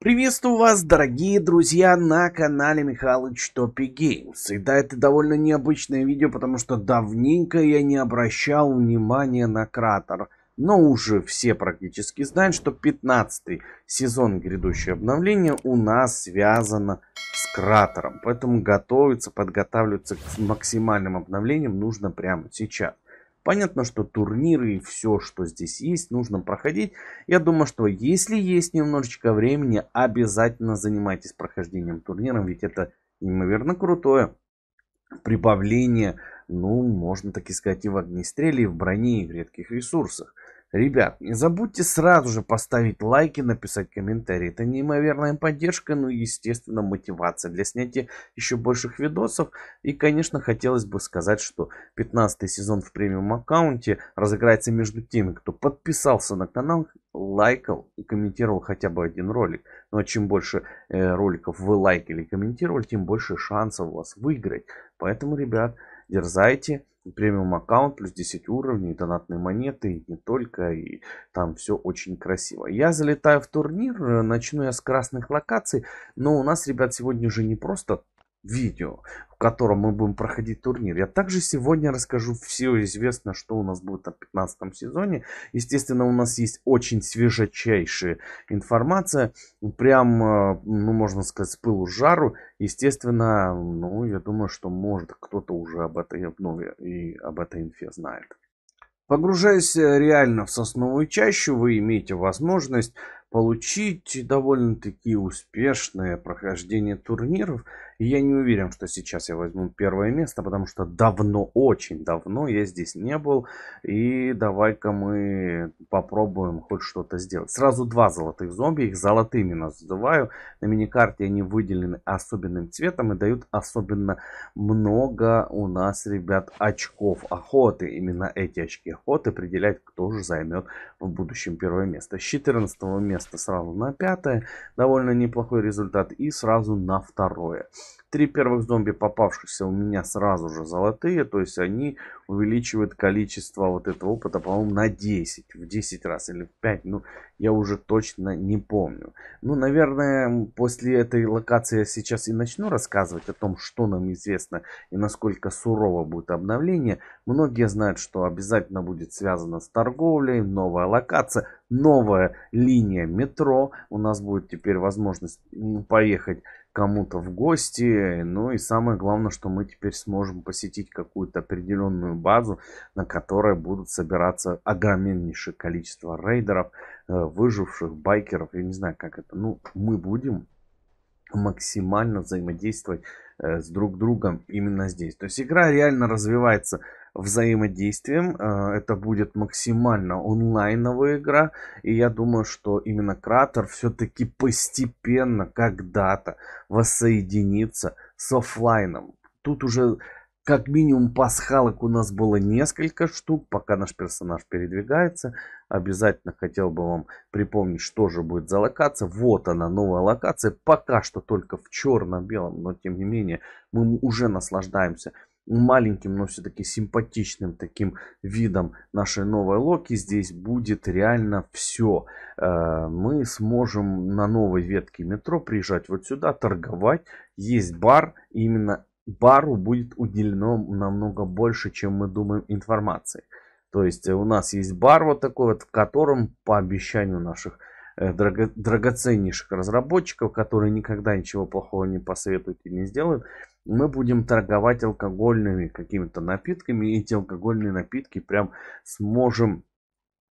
Приветствую вас, дорогие друзья, на канале Михалыч Топи Геймс. И да, это довольно необычное видео, потому что давненько я не обращал внимания на кратер. Но уже все практически знают, что 15 сезон грядущего обновления у нас связано с кратером. Поэтому готовиться, подготавливаться к максимальным обновлениям нужно прямо сейчас. Понятно, что турниры и все, что здесь есть, нужно проходить. Я думаю, что если есть немножечко времени, обязательно занимайтесь прохождением турниром, ведь это неимоверно крутое прибавление, ну, можно так и сказать, и в огнестреле, и в броне, и в редких ресурсах. Ребят, не забудьте сразу же поставить лайки, написать комментарии. Это неимоверная поддержка, ну и, естественно, мотивация для снятия еще больших видосов. И, конечно, хотелось бы сказать, что 15 сезон в премиум аккаунте разыграется между теми, кто подписался на канал, лайкал и комментировал хотя бы один ролик. Но ну, а чем больше э, роликов вы лайкали и комментировали, тем больше шансов у вас выиграть. Поэтому, ребят, дерзайте премиум аккаунт, плюс 10 уровней, донатные монеты, и не только, и там все очень красиво. Я залетаю в турнир, э, начну я с красных локаций, но у нас, ребят, сегодня уже не просто видео, в котором мы будем проходить турнир. Я также сегодня расскажу все известно, что у нас будет на 15 сезоне. Естественно, у нас есть очень свежечайшая информация. Прям, э, ну, можно сказать, с пылу с жару. Естественно, ну, я думаю, что может кто-то уже об этой, обнове ну, и об этой инфе знает. Погружаясь э, реально в сосновую чащу, вы имеете возможность получить довольно-таки успешное прохождение турниров, и я не уверен, что сейчас я возьму первое место, потому что давно, очень давно я здесь не был. И давай-ка мы попробуем хоть что-то сделать. Сразу два золотых зомби, их золотыми называю. На миникарте они выделены особенным цветом и дают особенно много у нас, ребят, очков охоты. Именно эти очки охоты определяют, кто же займет в будущем первое место. С 14 места сразу на пятое. Довольно неплохой результат. И сразу на второе. Три первых зомби, попавшихся у меня сразу же золотые, то есть они увеличивают количество вот этого опыта, по-моему, на 10, в 10 раз или в 5, ну, я уже точно не помню. Ну, наверное, после этой локации я сейчас и начну рассказывать о том, что нам известно и насколько сурово будет обновление. Многие знают, что обязательно будет связано с торговлей, новая локация, новая линия метро. У нас будет теперь возможность поехать кому-то в гости. Ну и самое главное, что мы теперь сможем посетить какую-то определенную базу, на которой будут собираться огромнейшее количество рейдеров, э, выживших, байкеров. Я не знаю, как это. Ну, мы будем максимально взаимодействовать э, с друг другом именно здесь. То есть игра реально развивается взаимодействием. Э, это будет максимально онлайновая игра. И я думаю, что именно кратер все-таки постепенно когда-то воссоединится с офлайном. Тут уже как минимум пасхалок у нас было несколько штук, пока наш персонаж передвигается. Обязательно хотел бы вам припомнить, что же будет за локация. Вот она, новая локация. Пока что только в черно-белом, но тем не менее мы уже наслаждаемся маленьким, но все-таки симпатичным таким видом нашей новой Локи здесь будет реально все. Э, мы сможем на новой ветке метро приезжать вот сюда, торговать. Есть бар, и именно бару будет уделено намного больше, чем мы думаем информации. То есть у нас есть бар вот такой вот, в котором по обещанию наших э, драго, драгоценнейших разработчиков, которые никогда ничего плохого не посоветуют и не сделают, мы будем торговать алкогольными какими-то напитками, и эти алкогольные напитки прям сможем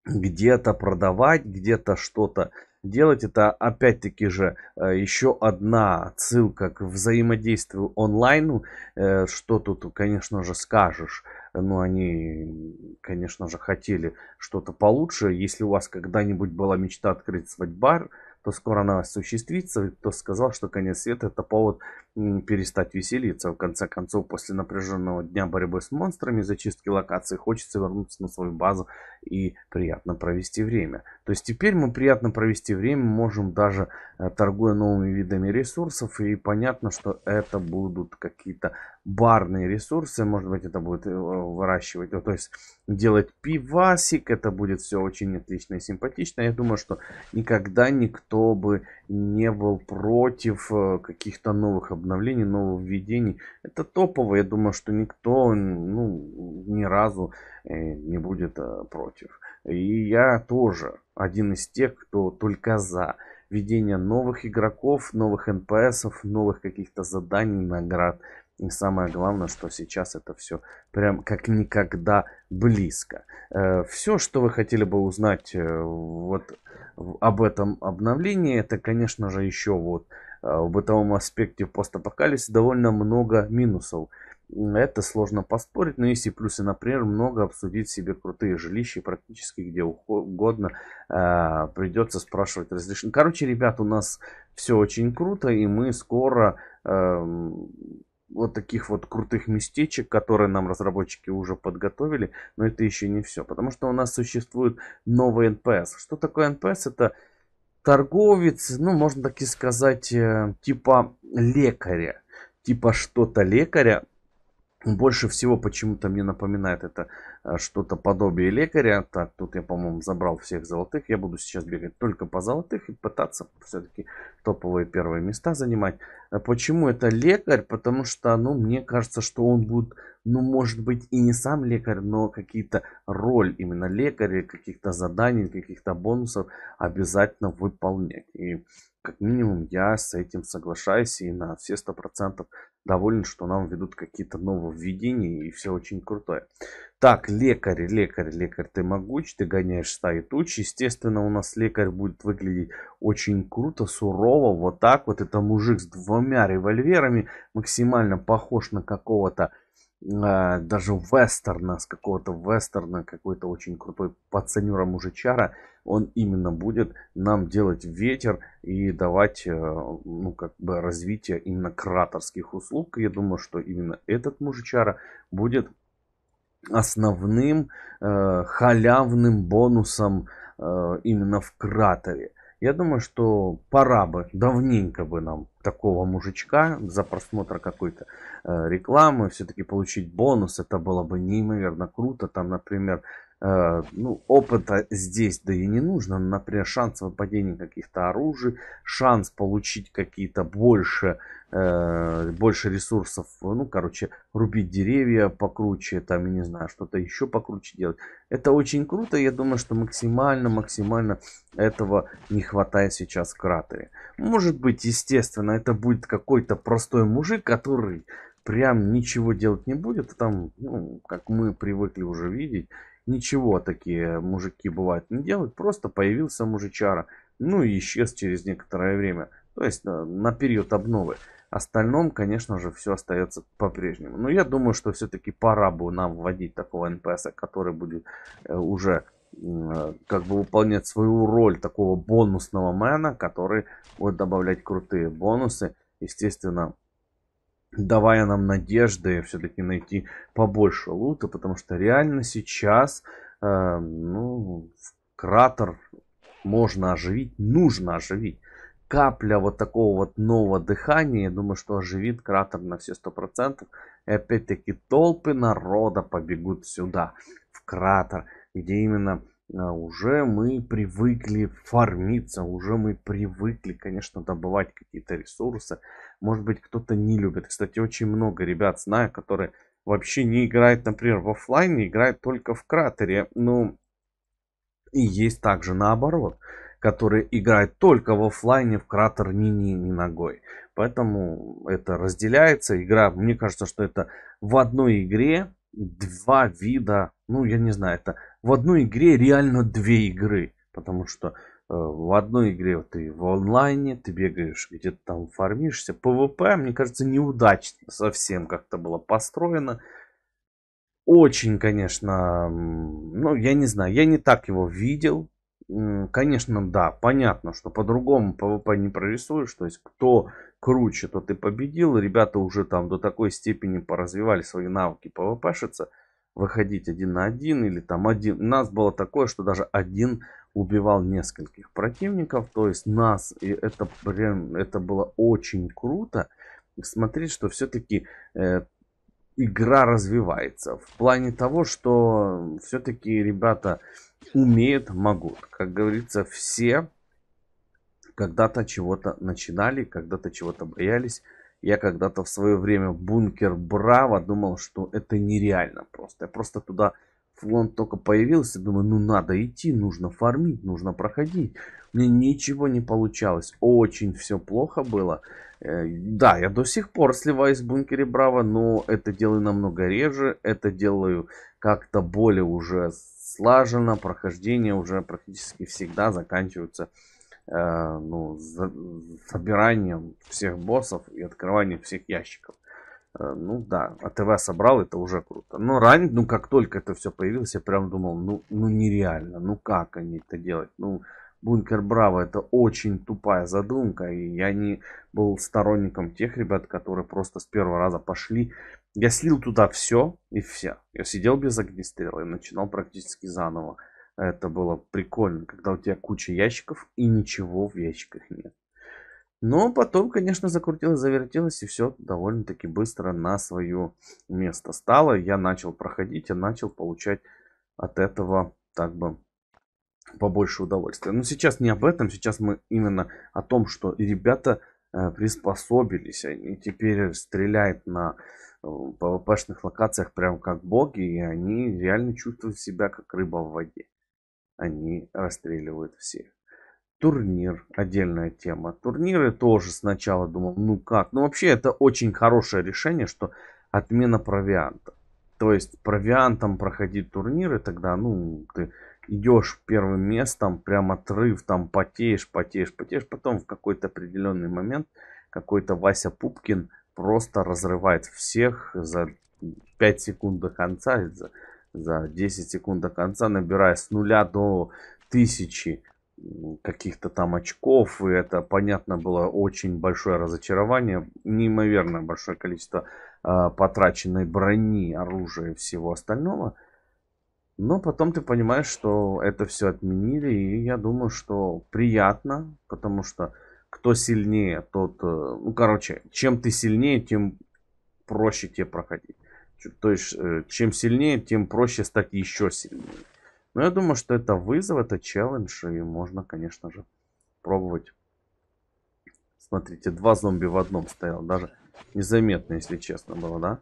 где-то продавать, где-то что-то делать. Это опять-таки же э, еще одна ссылка к взаимодействию онлайну. Э, что тут, конечно же, скажешь. Ну, они, конечно же, хотели что-то получше. Если у вас когда-нибудь была мечта открыть свой бар, то скоро она осуществится. И кто сказал, что конец света это повод перестать веселиться. В конце концов, после напряженного дня борьбы с монстрами, зачистки локаций, хочется вернуться на свою базу и приятно провести время. То есть теперь мы приятно провести время можем даже э, торгуя новыми видами ресурсов. И понятно, что это будут какие-то барные ресурсы. Может быть, это будет э, выращивать, ну, то есть делать пивасик. Это будет все очень отлично и симпатично. Я думаю, что никогда никто бы не был против э, каких-то новых обновлений, нововведений. Это топово. Я думаю, что никто ну, ни разу э, не будет против. И я тоже один из тех, кто только за введение новых игроков, новых НПСов, новых каких-то заданий, наград и самое главное, что сейчас это все прям как никогда близко. Э, все, что вы хотели бы узнать э, вот об этом обновлении, это, конечно же, еще вот э, в бытовом аспекте в постапокалипсисе довольно много минусов. Это сложно поспорить, но есть и плюсы, например, много обсудить себе крутые жилища практически где угодно. Э, придется спрашивать разрешение. Короче, ребят, у нас все очень круто, и мы скоро э, вот таких вот крутых местечек, которые нам разработчики уже подготовили, но это еще не все, потому что у нас существует новый NPS. Что такое NPS? Это торговец, ну можно так и сказать, э, типа лекаря, типа что-то лекаря. Больше всего почему-то мне напоминает это Э, что-то подобие лекаря. Так, тут я, по-моему, забрал всех золотых. Я буду сейчас бегать только по золотых и пытаться все-таки топовые первые места занимать. Э, почему это лекарь? Потому что, ну, мне кажется, что он будет, ну, может быть, и не сам лекарь, но какие-то роль именно лекаря, каких-то заданий, каких-то бонусов обязательно выполнять. И как минимум я с этим соглашаюсь и на все сто процентов доволен, что нам ведут какие-то нововведения и все очень крутое. Так, лекарь, лекарь, лекарь, ты могуч, ты гоняешь стаи туч. Естественно, у нас лекарь будет выглядеть очень круто, сурово, вот так вот. Это мужик с двумя револьверами, максимально похож на какого-то э, даже вестерна, с какого-то вестерна, какой-то очень крутой пацанюра-мужичара, он именно будет нам делать ветер и давать, э, ну, как бы развитие именно кратерских услуг. Я думаю, что именно этот мужичара будет основным э, халявным бонусом э, именно в кратере. Я думаю, что пора бы, давненько бы нам такого мужичка за просмотр какой-то э, рекламы все-таки получить бонус. Это было бы неимоверно круто. Там, например, э, ну, опыта здесь да и не нужно. Например, шанс выпадения каких-то оружий, шанс получить какие-то больше, э, больше ресурсов, ну, короче, рубить деревья покруче, там, я не знаю, что-то еще покруче делать. Это очень круто, я думаю, что максимально-максимально этого не хватает сейчас в кратере. Может быть, естественно, это будет какой-то простой мужик, который прям ничего делать не будет, там, ну, как мы привыкли уже видеть, ничего такие мужики бывают не делают. Просто появился мужичара, ну и исчез через некоторое время. То есть э, на, период обновы. Остальном, конечно же, все остается по-прежнему. Но я думаю, что все-таки пора бы нам вводить такого НПС, который будет э, уже э, как бы выполнять свою роль такого бонусного мена который будет добавлять крутые бонусы. Естественно, давая нам надежды все-таки найти побольше лута, потому что реально сейчас э, ну, кратер можно оживить, нужно оживить. Капля вот такого вот нового дыхания, я думаю, что оживит кратер на все 100%. И опять-таки толпы народа побегут сюда, в кратер, где именно а, уже мы привыкли фармиться, уже мы привыкли, конечно, добывать какие-то ресурсы. Может быть, кто-то не любит. Кстати, очень много ребят знаю, которые вообще не играют, например, в офлайне, а играют только в кратере. Ну, и есть также наоборот, которые играют только в офлайне, в кратер ни, ни, ни ногой. Поэтому это разделяется. Игра, мне кажется, что это в одной игре два вида, ну я не знаю, это в одной игре реально две игры, потому что э, в одной игре ты в онлайне, ты бегаешь, где-то там фармишься. ПВП, мне кажется, неудачно совсем как-то было построено. Очень, конечно, ну я не знаю, я не так его видел, конечно, да, понятно, что по-другому ПВП не прорисуешь. То есть, кто круче, тот и победил. Ребята уже там до такой степени поразвивали свои навыки ПВПшиться. Выходить один на один или там один. У нас было такое, что даже один убивал нескольких противников. То есть, нас, и это прям, это было очень круто. Смотреть, что все-таки э, игра развивается. В плане того, что все-таки ребята умеют, могут. Как говорится, все когда-то чего-то начинали, когда-то чего-то боялись. Я когда-то в свое время бункер Браво думал, что это нереально просто. Я просто туда он только появился, думаю, ну надо идти, нужно фармить, нужно проходить. Мне ничего не получалось, очень все плохо было. Э, да, я до сих пор сливаюсь в бункере Браво, но это делаю намного реже. Это делаю как-то более уже слаженно. Прохождение уже практически всегда заканчивается э, ну, за, забиранием всех боссов и открыванием всех ящиков. Э, ну да, АТВ собрал, это уже круто. Но ранее, ну как только это все появилось, я прям думал, ну, ну нереально, ну как они это делают? Ну, Бункер Браво это очень тупая задумка. И я не был сторонником тех ребят, которые просто с первого раза пошли. Я слил туда все и все. Я сидел без огнестрела и начинал практически заново. Это было прикольно, когда у тебя куча ящиков и ничего в ящиках нет. Но потом, конечно, закрутилось, завертелось, и все довольно-таки быстро на свое место стало. Я начал проходить, я начал получать от этого, так бы, побольше удовольствия. Но сейчас не об этом, сейчас мы именно о том, что ребята э, приспособились, они теперь стреляют на э, ПВПшных локациях прям как боги, и они реально чувствуют себя как рыба в воде. Они расстреливают всех. Турнир, отдельная тема. Турниры тоже сначала думал, ну как. Ну вообще это очень хорошее решение, что отмена провианта. То есть провиантом проходить турниры, тогда, ну, ты идешь первым местом, прям отрыв, там потеешь, потеешь, потеешь. Потом в какой-то определенный момент какой-то Вася Пупкин просто разрывает всех за 5 секунд до конца, за, за 10 секунд до конца, набирая с нуля до тысячи каких-то там очков. И это, понятно, было очень большое разочарование. Неимоверное большое количество э, потраченной брони, оружия и всего остального – но потом ты понимаешь, что это все отменили, и я думаю, что приятно, потому что кто сильнее, тот... Э, ну, короче, чем ты сильнее, тем проще тебе проходить. То есть, э, чем сильнее, тем проще стать еще сильнее. Но я думаю, что это вызов, это челлендж, и можно, конечно же, пробовать. Смотрите, два зомби в одном стоял, даже незаметно, если честно было, да?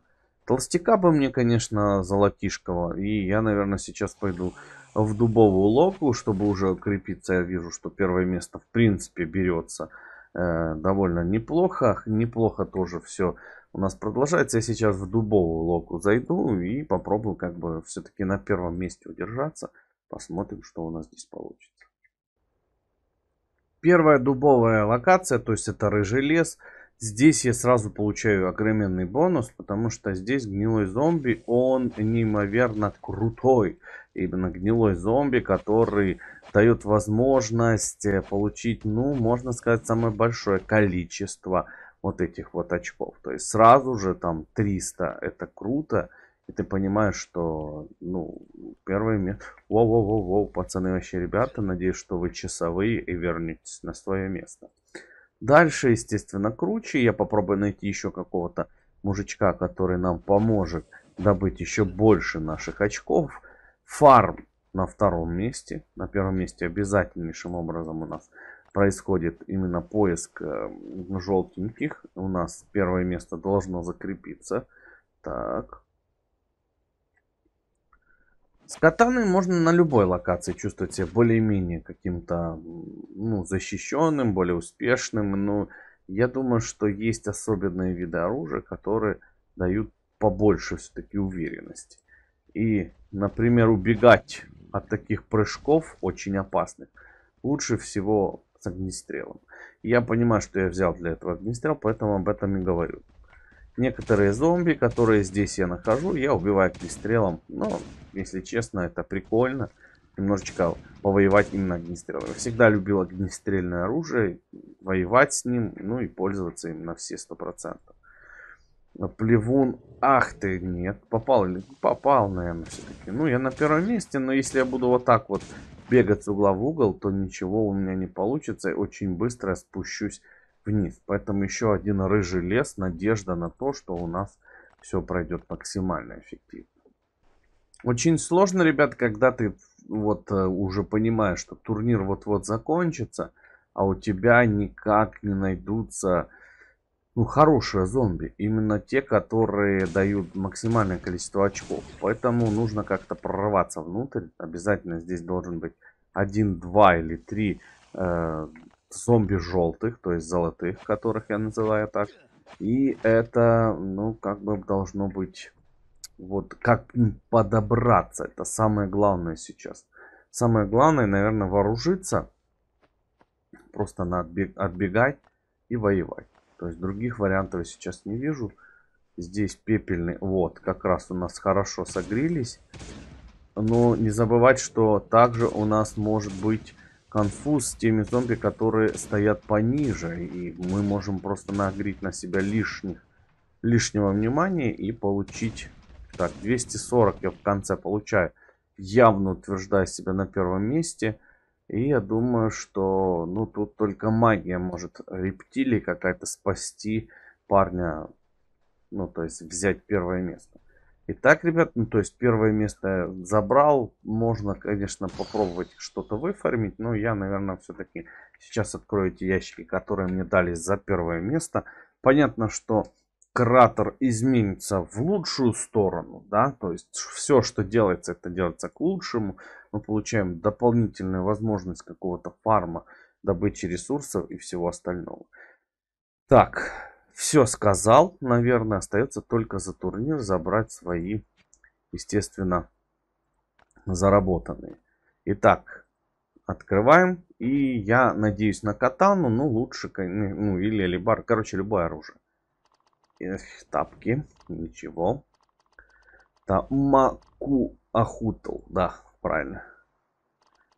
Толстяка бы мне, конечно, золотишкого. И я, наверное, сейчас пойду в дубовую локу, чтобы уже укрепиться. Я вижу, что первое место в принципе берется э, довольно неплохо. Неплохо тоже все у нас продолжается. Я сейчас в дубовую локу зайду и попробую как бы все-таки на первом месте удержаться. Посмотрим, что у нас здесь получится. Первая дубовая локация, то есть это рыжий лес. Здесь я сразу получаю огроменный бонус, потому что здесь гнилой зомби, он неимоверно крутой. Именно гнилой зомби, который дает возможность э, получить, ну, можно сказать, самое большое количество вот этих вот очков. То есть сразу же там 300, это круто. И ты понимаешь, что, ну, первое место... Воу-воу-воу-воу, пацаны, вообще, ребята, надеюсь, что вы часовые и вернетесь на свое место. Дальше, естественно, круче. Я попробую найти еще какого-то мужичка, который нам поможет добыть еще больше наших очков. Фарм на втором месте. На первом месте обязательнейшим образом у нас происходит именно поиск эм, желтеньких. У нас первое место должно закрепиться. Так, с катаной можно на любой локации чувствовать себя более-менее каким-то ну, защищенным, более успешным. Но я думаю, что есть особенные виды оружия, которые дают побольше все-таки уверенности. И, например, убегать от таких прыжков очень опасных лучше всего с огнестрелом. Я понимаю, что я взял для этого огнестрел, поэтому об этом и говорю. Некоторые зомби, которые здесь я нахожу, я убиваю огнестрелом. Но, если честно, это прикольно. Немножечко повоевать именно огнестрелом. Я всегда любил огнестрельное оружие, воевать с ним, ну и пользоваться им на все 100%. А плевун, ах ты, нет, попал или попал, наверное, все-таки. Ну, я на первом месте, но если я буду вот так вот бегать с угла в угол, то ничего у меня не получится. Очень быстро спущусь вниз. Поэтому еще один рыжий лес. Надежда на то, что у нас все пройдет максимально эффективно. Очень сложно, ребят, когда ты вот э, уже понимаешь, что турнир вот-вот закончится, а у тебя никак не найдутся ну, хорошие зомби. Именно те, которые дают максимальное количество очков. Поэтому нужно как-то прорваться внутрь. Обязательно здесь должен быть один, два или три э, зомби желтых, то есть золотых, которых я называю так. И это, ну, как бы должно быть, вот как подобраться. Это самое главное сейчас. Самое главное, наверное, вооружиться. Просто надо отбегать и воевать. То есть других вариантов я сейчас не вижу. Здесь пепельный. Вот, как раз у нас хорошо согрелись. Но не забывать, что также у нас может быть конфуз с теми зомби, которые стоят пониже. И мы можем просто нагреть на себя лишних, лишнего внимания и получить... Так, 240 я в конце получаю. Явно утверждая себя на первом месте. И я думаю, что ну тут только магия может рептилии какая-то спасти парня. Ну, то есть взять первое место. Итак, ребят, ну то есть первое место забрал. Можно, конечно, попробовать что-то выформить. Но я, наверное, все-таки сейчас открою эти ящики, которые мне дали за первое место. Понятно, что кратер изменится в лучшую сторону, да, то есть все, что делается, это делается к лучшему. Мы получаем дополнительную возможность какого-то фарма, добычи ресурсов и всего остального. Так, все сказал. Наверное, остается только за турнир забрать свои, естественно, заработанные. Итак, открываем. И я надеюсь на катану, ну лучше, ну или алибар, короче, любое оружие. Эх, тапки, ничего. Тамаку Ахутл, да, правильно.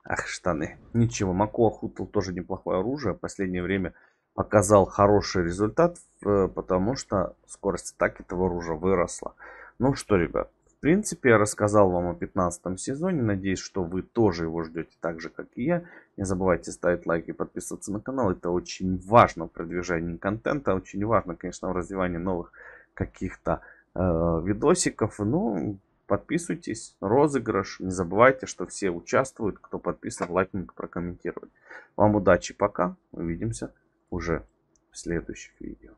Ах, штаны. Ничего, Маку Ахутл тоже неплохое оружие. В последнее время показал хороший результат, э, потому что скорость атаки этого оружия выросла. Ну что, ребят, в принципе, я рассказал вам о 15 сезоне. Надеюсь, что вы тоже его ждете так же, как и я. Не забывайте ставить лайки и подписываться на канал. Это очень важно в продвижении контента. Очень важно, конечно, в развивании новых каких-то э, видосиков. Ну, подписывайтесь. Розыгрыш. Не забывайте, что все участвуют. Кто подписан, лайкнуть, прокомментировать. Вам удачи. Пока. Увидимся уже в следующих видео.